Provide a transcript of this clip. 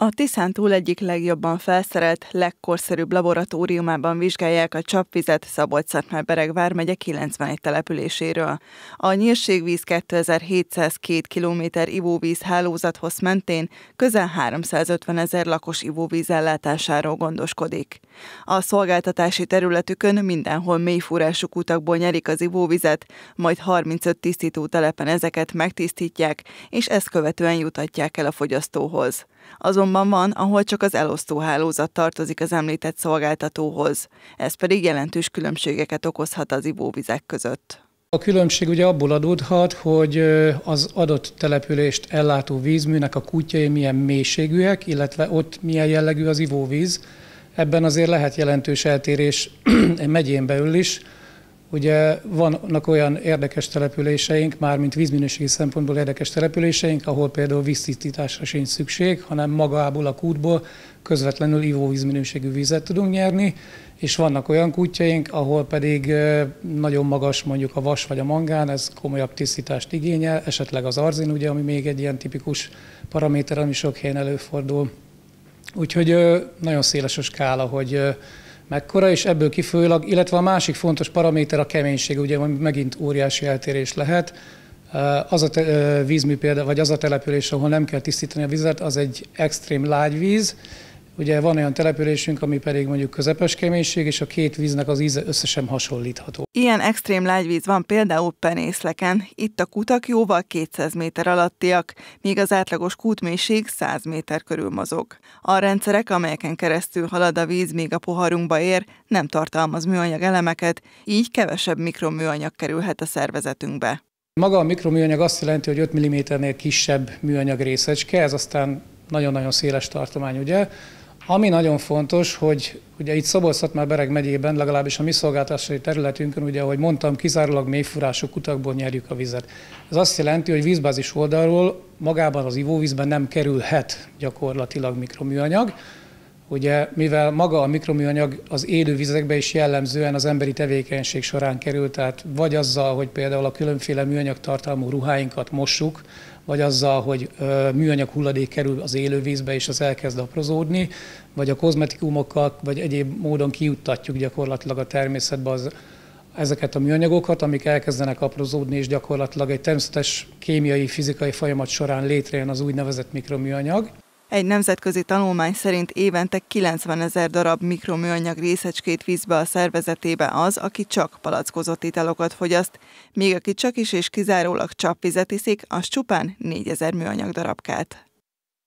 A túl egyik legjobban felszerelt, legkorszerűbb laboratóriumában vizsgálják a csapvizet szabolcs szatmár vármegye 91 településéről. A nyírségvíz 2702 km ivóvíz hálózathoz mentén közel 350 ezer lakos ivóvíz ellátásáról gondoskodik. A szolgáltatási területükön mindenhol mélyfúrású kutakból nyerik az ivóvizet, majd 35 tisztító telepen ezeket megtisztítják, és ezt követően jutatják el a fogyasztóhoz. Azon azonban van, ahol csak az elosztó hálózat tartozik az említett szolgáltatóhoz. Ez pedig jelentős különbségeket okozhat az ivóvizek között. A különbség ugye abból adódhat, hogy az adott települést ellátó vízműnek a kutyai milyen mélységűek, illetve ott milyen jellegű az ivóvíz. Ebben azért lehet jelentős eltérés egy megyén belül is, Ugye vannak olyan érdekes településeink, mint vízminőségi szempontból érdekes településeink, ahol például víztisztításra sincs szükség, hanem magából a kútból közvetlenül ivóvízminőségű vizet tudunk nyerni, és vannak olyan kutyaink, ahol pedig nagyon magas mondjuk a vas vagy a mangán, ez komolyabb tisztítást igényel, esetleg az arzin, ugye, ami még egy ilyen tipikus paraméter, ami sok helyen előfordul. Úgyhogy nagyon széles a skála, hogy mekkora, és ebből kifolyólag, illetve a másik fontos paraméter a keménység, ugye megint óriási eltérés lehet. Az a vízmű példa, vagy az a település, ahol nem kell tisztítani a vizet, az egy extrém lágy víz, Ugye van olyan településünk, ami pedig mondjuk közepes keménység, és a két víznek az íze összesen hasonlítható. Ilyen extrém lágyvíz van például Penészleken. Itt a kutak jóval 200 méter alattiak, míg az átlagos kútmélység 100 méter körül mozog. A rendszerek, amelyeken keresztül halad a víz, még a poharunkba ér, nem tartalmaz műanyag elemeket, így kevesebb mikroműanyag kerülhet a szervezetünkbe. Maga a mikroműanyag azt jelenti, hogy 5 mm-nél kisebb műanyag részecske, ez aztán nagyon-nagyon széles tartomány, ugye? Ami nagyon fontos, hogy ugye itt már bereg megyében, legalábbis a mi szolgáltatási területünkön, ugye ahogy mondtam, kizárólag mélyfúrású kutakból nyerjük a vizet. Ez azt jelenti, hogy vízbázis oldalról magában az ivóvízben nem kerülhet gyakorlatilag mikroműanyag, Ugye, mivel maga a mikroműanyag az élő vizekbe is jellemzően az emberi tevékenység során kerül, tehát vagy azzal, hogy például a különféle műanyag tartalmú ruháinkat mossuk, vagy azzal, hogy műanyag hulladék kerül az élővízbe, és az elkezd aprozódni, vagy a kozmetikumokkal, vagy egyéb módon kiuttatjuk gyakorlatilag a természetbe az, ezeket a műanyagokat, amik elkezdenek aprozódni, és gyakorlatilag egy természetes kémiai, fizikai folyamat során létrejön az úgynevezett mikroműanyag. Egy nemzetközi tanulmány szerint évente 90 ezer darab mikroműanyag részecskét víz be a szervezetébe az, aki csak palackozott italokat fogyaszt, míg aki csak is és kizárólag csapvizet iszik, az csupán 4 ezer műanyag darabkát.